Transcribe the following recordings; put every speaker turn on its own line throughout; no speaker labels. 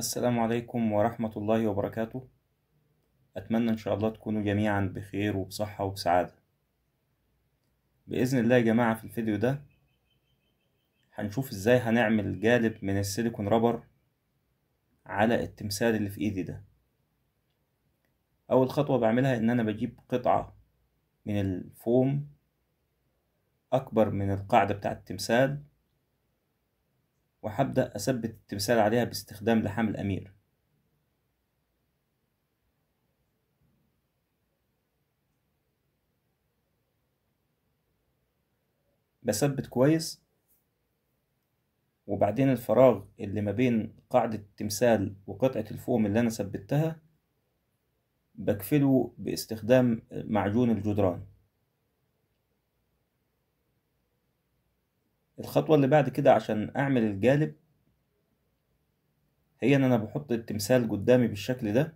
السلام عليكم ورحمة الله وبركاته أتمنى إن شاء الله تكونوا جميعا بخير وبصحة وبسعادة بإذن الله يا جماعة في الفيديو ده هنشوف إزاي هنعمل جالب من السيليكون رابر على التمثال اللي في إيدي ده أول خطوة بعملها إن أنا بجيب قطعة من الفوم أكبر من القاعدة بتاعة التمثال وهبدأ أثبت التمثال عليها باستخدام لحام الأمير بثبت كويس وبعدين الفراغ اللي ما بين قاعدة التمثال وقطعة الفوم اللي أنا ثبتها بكفله باستخدام معجون الجدران الخطوة اللي بعد كده عشان أعمل الجالب هي إن أنا بحط التمثال قدامي بالشكل ده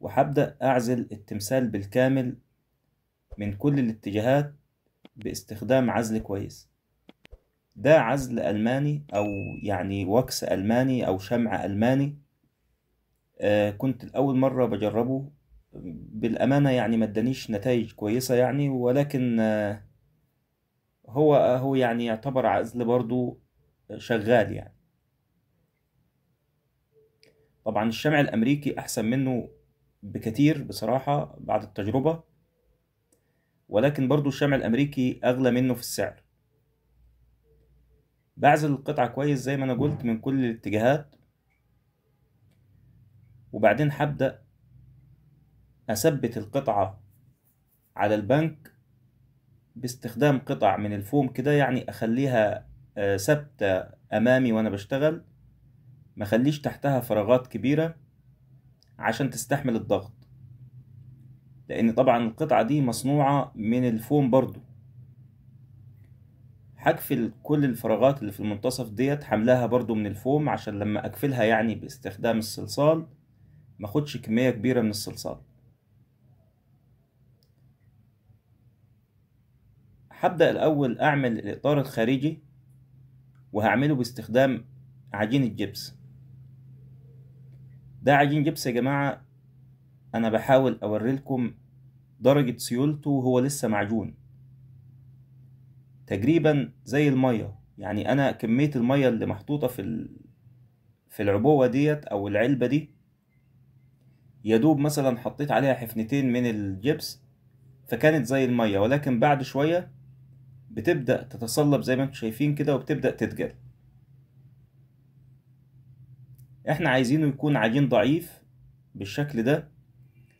وهبدأ أعزل التمثال بالكامل من كل الاتجاهات باستخدام عزل كويس ده عزل ألماني أو يعني وكس ألماني أو شمع ألماني آه كنت الأول مرة بجربه بالأمانة يعني مدانيش نتائج كويسة يعني ولكن آه هو هو يعني يعتبر عزل برضو شغال يعني طبعا الشمع الامريكي احسن منه بكتير بصراحة بعد التجربة ولكن برضو الشمع الامريكي اغلى منه في السعر بعزل القطعة كويس زي ما انا قلت من كل الاتجاهات وبعدين هبدأ اثبت القطعة على البنك باستخدام قطع من الفوم كده يعني اخليها آه، ثابتة امامي وانا بشتغل مخليش تحتها فراغات كبيرة عشان تستحمل الضغط لان طبعا القطعة دي مصنوعة من الفوم برضو هقفل كل الفراغات اللي في المنتصف ديت حملها برضو من الفوم عشان لما اقفلها يعني باستخدام الصلصال ماخدش كمية كبيرة من الصلصال هبدأ الأول أعمل الإطار الخارجي وهعمله باستخدام عجين الجبس ده عجين جبس يا جماعة أنا بحاول أوريلكم درجة سيولته وهو لسه معجون تقريبا زي المية يعني أنا كمية المية اللي محطوطة في ال... في العبوة ديت أو العلبة دي يدوب مثلا حطيت عليها حفنتين من الجبس فكانت زي المية ولكن بعد شوية بتبدأ تتصلب زي ما انتم شايفين كده وبتبدأ تتجل احنا عايزينه يكون عجين ضعيف بالشكل ده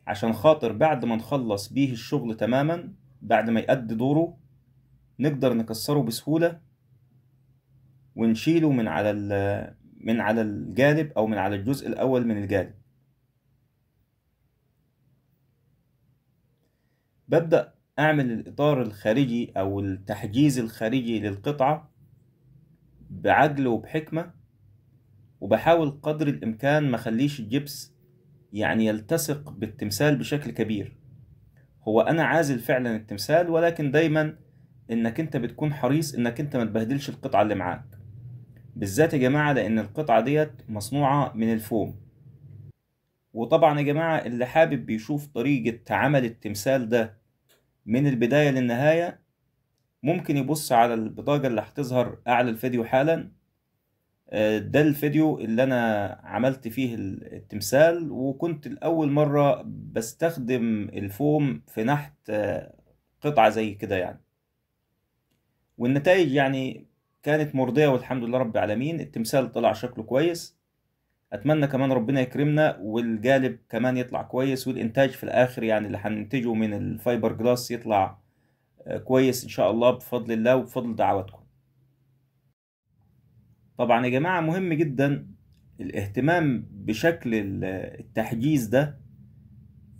عشان خاطر بعد ما نخلص بيه الشغل تماما بعد ما يأدي دوره نقدر نكسره بسهولة ونشيله من على من على الجانب أو من على الجزء الأول من الجانب ببدأ اعمل الاطار الخارجي او التحجيز الخارجي للقطعة بعجل وبحكمة وبحاول قدر الامكان ما خليش الجبس يعني يلتصق بالتمثال بشكل كبير هو انا عازل فعلا التمثال ولكن دايما انك انت بتكون حريص انك انت ما تبهدلش القطعة اللي معاك بالذات يا جماعة لان القطعة ديت مصنوعة من الفوم وطبعا يا جماعة اللي حابب بيشوف طريقة عمل التمثال ده من البداية للنهاية ممكن يبص على البطاقة اللي هتظهر أعلى الفيديو حالا آه، ده الفيديو اللي أنا عملت فيه التمثال وكنت لأول مرة بستخدم الفوم في نحت آه، قطعة زي كده يعني والنتائج يعني كانت مرضية والحمد لله رب العالمين التمثال طلع شكله كويس اتمنى كمان ربنا يكرمنا والجالب كمان يطلع كويس والانتاج في الاخر يعني اللي هننتجه من الفايبر جلاس يطلع آه، كويس ان شاء الله بفضل الله وبفضل دعواتكم طبعا يا جماعة مهم جدا الاهتمام بشكل التحجيز ده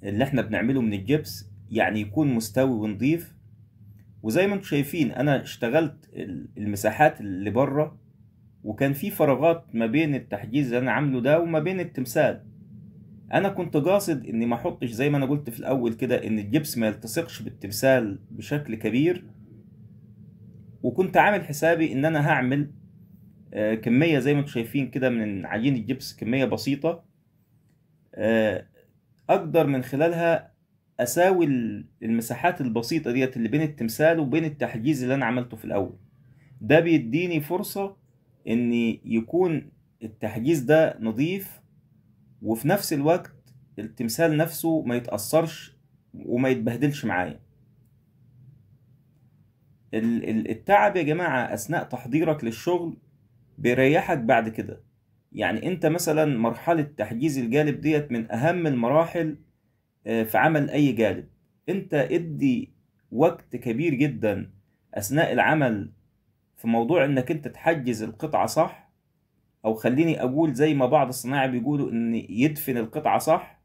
اللي احنا بنعمله من الجبس يعني يكون مستوي ونظيف وزي ما انتم شايفين انا اشتغلت المساحات اللي بره وكان في فراغات ما بين التحجيز اللي انا عامله ده وما بين التمثال انا كنت قاصد اني ما احطش زي ما انا قلت في الاول كده ان الجبس ما يلتصقش بالتمثال بشكل كبير وكنت عامل حسابي ان انا هعمل آه، كميه زي ما انتم شايفين كده من عجين الجبس كميه بسيطه آه، اقدر من خلالها اساوي المساحات البسيطه ديت اللي بين التمثال وبين التحجيز اللي انا عملته في الاول ده بيديني فرصه ان يكون التحجيز ده نظيف وفي نفس الوقت التمثال نفسه ما يتأثرش وما يتبهدلش معايا التعب يا جماعة أثناء تحضيرك للشغل بيريحك بعد كده يعني انت مثلا مرحلة تحجيز الجالب ديت من أهم المراحل آه، في عمل أي جالب انت ادي وقت كبير جدا أثناء العمل في موضوع انك انت تحجز القطعة صح او خليني اقول زي ما بعض الصناعة بيقولوا ان يدفن القطعة صح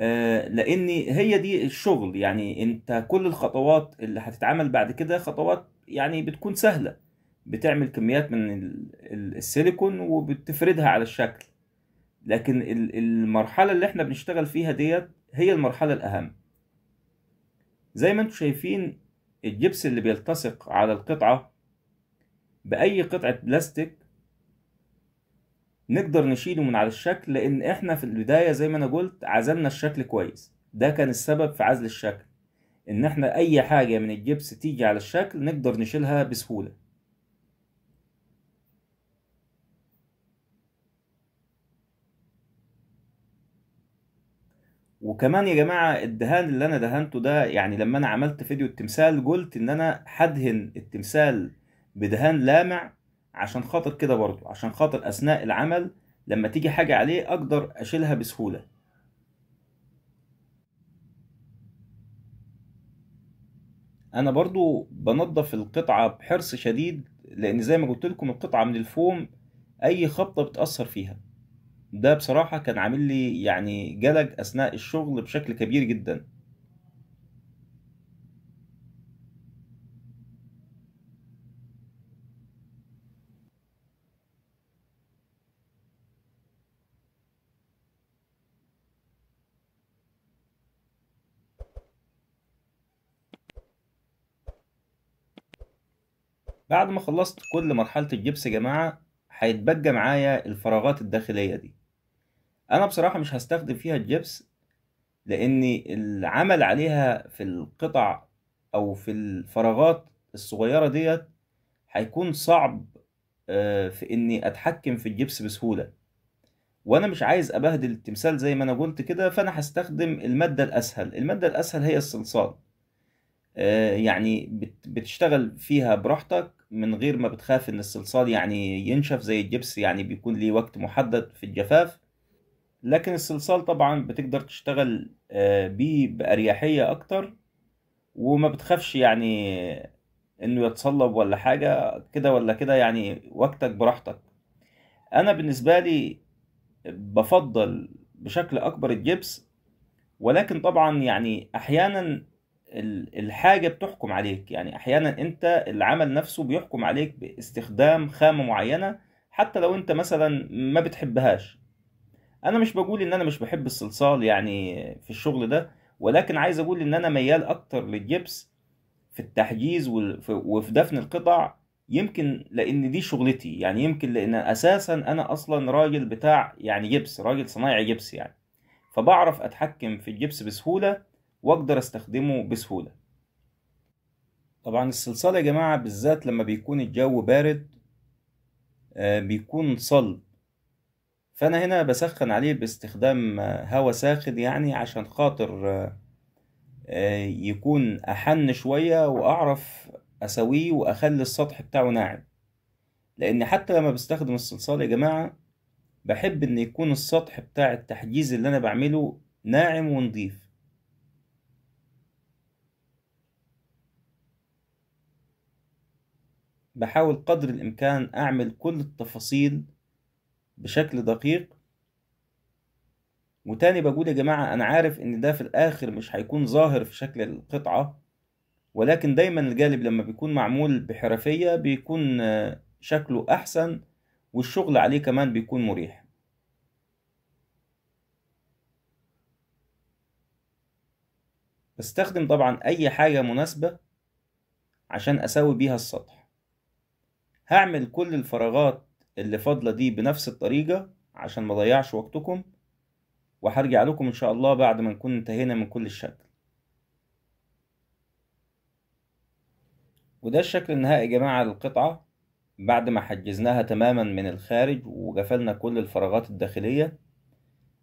آه، لان هي دي الشغل يعني انت كل الخطوات اللي هتتعمل بعد كده خطوات يعني بتكون سهلة بتعمل كميات من السيليكون وبتفردها على الشكل لكن المرحلة اللي احنا بنشتغل فيها ديت هي المرحلة الأهم زي ما انتم شايفين الجبس اللي بيلتصق على القطعة بأي قطعة بلاستيك نقدر نشيله من على الشكل لأن إحنا في البداية زي ما أنا قلت عزلنا الشكل كويس ده كان السبب في عزل الشكل إن إحنا أي حاجة من الجبس تيجي على الشكل نقدر نشيلها بسهولة وكمان يا جماعه الدهان اللي انا دهنته ده يعني لما انا عملت فيديو التمثال قلت ان انا هدهن التمثال بدهان لامع عشان خاطر كده برضو عشان خاطر اثناء العمل لما تيجي حاجه عليه اقدر اشيلها بسهوله انا برضو بنضف القطعه بحرص شديد لان زي ما قلت لكم القطعه من الفوم اي خبطه بتاثر فيها ده بصراحة كان عامل لي يعني جلج أثناء الشغل بشكل كبير جدا بعد ما خلصت كل مرحلة الجبس يا جماعة هيتبقى معايا الفراغات الداخلية دي انا بصراحة مش هستخدم فيها الجبس لان العمل عليها في القطع او في الفراغات الصغيرة ديت هيكون صعب آه، في اني اتحكم في الجبس بسهولة وانا مش عايز ابهدل التمثال زي ما انا قلت كده فانا هستخدم المادة الاسهل المادة الاسهل هي الصلصال آه، يعني بتشتغل فيها براحتك من غير ما بتخاف ان الصلصال يعني ينشف زي الجبس يعني بيكون ليه وقت محدد في الجفاف لكن الصلصال طبعا بتقدر تشتغل آه، بيه بأريحية أكتر وما بتخافش يعني إنه يتصلب ولا حاجة كده ولا كده يعني وقتك براحتك أنا بالنسبة لي بفضل بشكل أكبر الجبس ولكن طبعا يعني أحيانا الحاجة بتحكم عليك يعني أحيانا أنت العمل نفسه بيحكم عليك باستخدام خامة معينة حتى لو أنت مثلا ما بتحبهاش انا مش بقول ان انا مش بحب الصلصال يعني في الشغل ده ولكن عايز اقول ان انا ميال اكتر للجبس في التحجيز وفي دفن القطع يمكن لان دي شغلتي يعني يمكن لان اساسا انا اصلا راجل بتاع يعني جبس راجل صنايعي جبس يعني فبعرف اتحكم في الجبس بسهولة واقدر استخدمه بسهولة طبعا الصلصال يا جماعة بالذات لما بيكون الجو بارد آه، بيكون صلب فأنا هنا بسخن عليه باستخدام هواء ساخن يعني عشان خاطر آه، يكون أحن شوية وأعرف أسويه وأخلي السطح بتاعه ناعم لأن حتى لما بستخدم الصلصال يا جماعة بحب إن يكون السطح بتاع التحجيز اللي أنا بعمله ناعم ونضيف بحاول قدر الإمكان أعمل كل التفاصيل بشكل دقيق وتاني بقول يا جماعة أنا عارف إن ده في الآخر مش هيكون ظاهر في شكل القطعة ولكن دايما الجالب لما بيكون معمول بحرفية بيكون آه، شكله أحسن والشغل عليه كمان بيكون مريح بستخدم طبعا أي حاجة مناسبة عشان أساوي بيها السطح هعمل كل الفراغات اللي فاضلة دي بنفس الطريقة عشان ما ضيعش وقتكم وهرجع لكم ان شاء الله بعد ما نكون انتهينا من كل الشكل وده الشكل النهائي يا جماعة للقطعة بعد ما حجزناها تماما من الخارج وقفلنا كل الفراغات الداخلية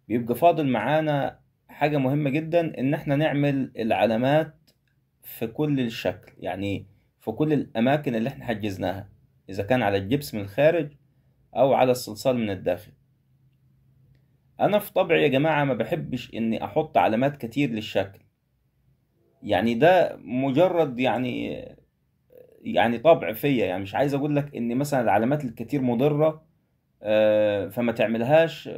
بيبقى فاضل معانا حاجة مهمة جدا ان احنا نعمل العلامات في كل الشكل يعني في كل الاماكن اللي احنا حجزناها اذا كان على الجبس من الخارج أو على الصلصال من الداخل أنا في طبعي يا جماعة ما بحبش إني أحط علامات كتير للشكل يعني ده مجرد يعني يعني طبع فيا يعني مش عايز أقول لك إن مثلا العلامات الكتير مضرة آه، فما تعملهاش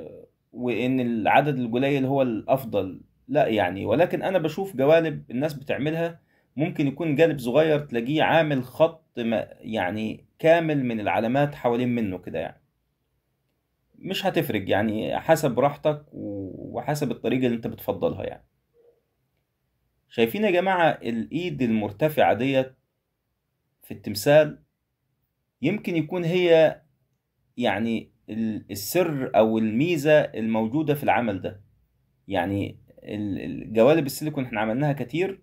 وإن العدد القليل هو الأفضل لا يعني ولكن أنا بشوف جوانب الناس بتعملها ممكن يكون جانب صغير تلاقيه عامل خط يعني كامل من العلامات حوالين منه كده يعني مش هتفرق يعني حسب راحتك وحسب الطريقة اللي انت بتفضلها يعني شايفين يا جماعة الايد المرتفعة ديت في التمثال يمكن يكون هي يعني السر او الميزة الموجودة في العمل ده يعني الجوالب السيليكون احنا عملناها كتير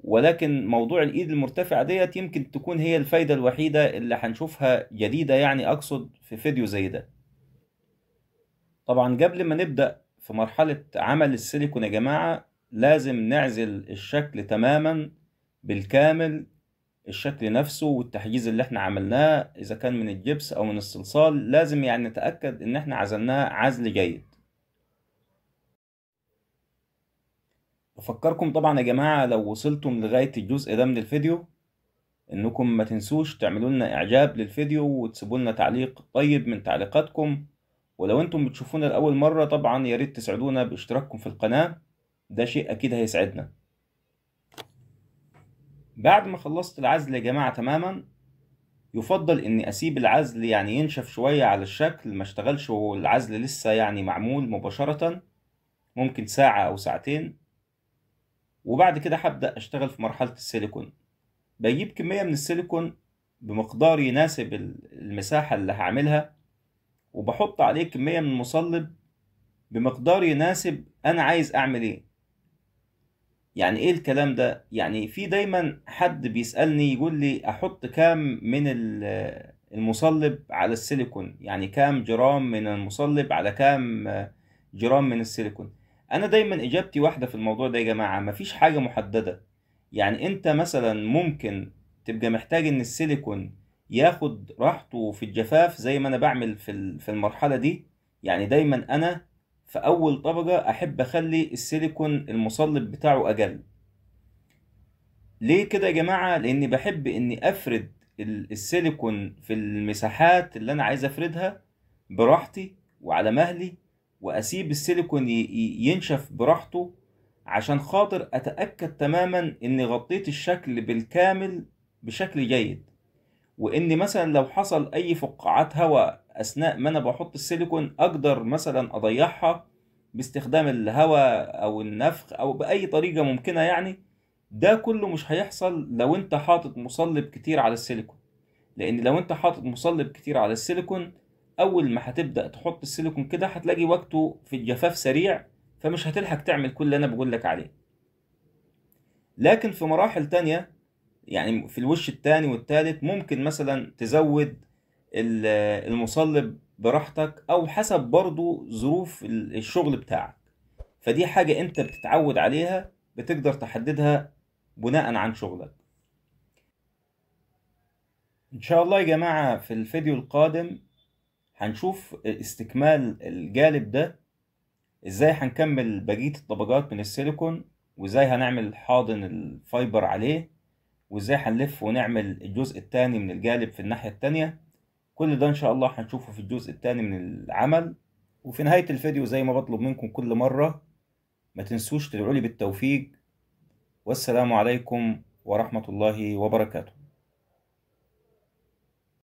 ولكن موضوع الايد المرتفعه ديت يمكن تكون هي الفايده الوحيده اللي هنشوفها جديده يعني اقصد في فيديو زي ده طبعا قبل ما نبدأ في مرحلة عمل السيليكون يا جماعة لازم نعزل الشكل تماما بالكامل الشكل نفسه والتحجيز اللي احنا عملناه اذا كان من الجبس او من الصلصال لازم يعني نتأكد ان احنا عزلناه عزل جيد بفكركم طبعا يا جماعة لو وصلتم لغاية الجزء ده من الفيديو انكم ما تنسوش تعملوا لنا اعجاب للفيديو وتسيبوا لنا تعليق طيب من تعليقاتكم ولو انتم بتشوفونا لاول مره طبعا يا ريت تسعدونا باشتراككم في القناه ده شيء اكيد هيسعدنا بعد ما خلصت العزل يا جماعه تماما يفضل اني اسيب العزل يعني ينشف شويه على الشكل ما اشتغلش والعزل لسه يعني معمول مباشره ممكن ساعه او ساعتين وبعد كده هبدا اشتغل في مرحله السيليكون بجيب كميه من السيليكون بمقدار يناسب المساحه اللي هعملها وبحط عليه كمية من المصلب بمقدار يناسب أنا عايز أعمل إيه يعني إيه الكلام ده؟ يعني في دايما حد بيسألني يقول لي أحط كام من المصلب على السيليكون يعني كام جرام من المصلب على كام جرام من السيليكون أنا دايما إجابتي واحدة في الموضوع ده يا جماعة مفيش حاجة محددة يعني أنت مثلا ممكن تبقى محتاج إن السيليكون ياخد راحته في الجفاف زي ما انا بعمل في في المرحله دي يعني دايما انا في اول طبقه احب اخلي السيليكون المصلب بتاعه اجل ليه كده يا جماعه لاني بحب اني افرد السيليكون في المساحات اللي انا عايز افردها براحتي وعلى مهلي واسيب السيليكون ينشف براحته عشان خاطر اتاكد تماما اني غطيت الشكل بالكامل بشكل جيد وان مثلا لو حصل اي فقاعات هواء اثناء ما انا بحط السيليكون اقدر مثلا اضيعها باستخدام الهواء او النفخ او باي طريقه ممكنه يعني ده كله مش هيحصل لو انت حاطط مصلب كتير على السيليكون لان لو انت حاطط مصلب كتير على السيليكون اول ما هتبدا تحط السيليكون كده هتلاقي وقته في الجفاف سريع فمش هتلحق تعمل كل اللي انا بقول لك عليه لكن في مراحل تانية يعني في الوش التاني والتالت ممكن مثلا تزود المصلب براحتك او حسب برضو ظروف الشغل بتاعك فدي حاجة انت بتتعود عليها بتقدر تحددها بناء عن شغلك ان شاء الله يا جماعة في الفيديو القادم هنشوف استكمال الجالب ده ازاي هنكمل بقية الطبقات من السيليكون وازاي هنعمل حاضن الفايبر عليه وازاي هنلف ونعمل الجزء الثاني من الجالب في الناحية الثانية كل ده ان شاء الله هنشوفه في الجزء الثاني من العمل وفي نهاية الفيديو زي ما بطلب منكم كل مرة ما تنسوش تدعولي بالتوفيق والسلام عليكم ورحمة الله وبركاته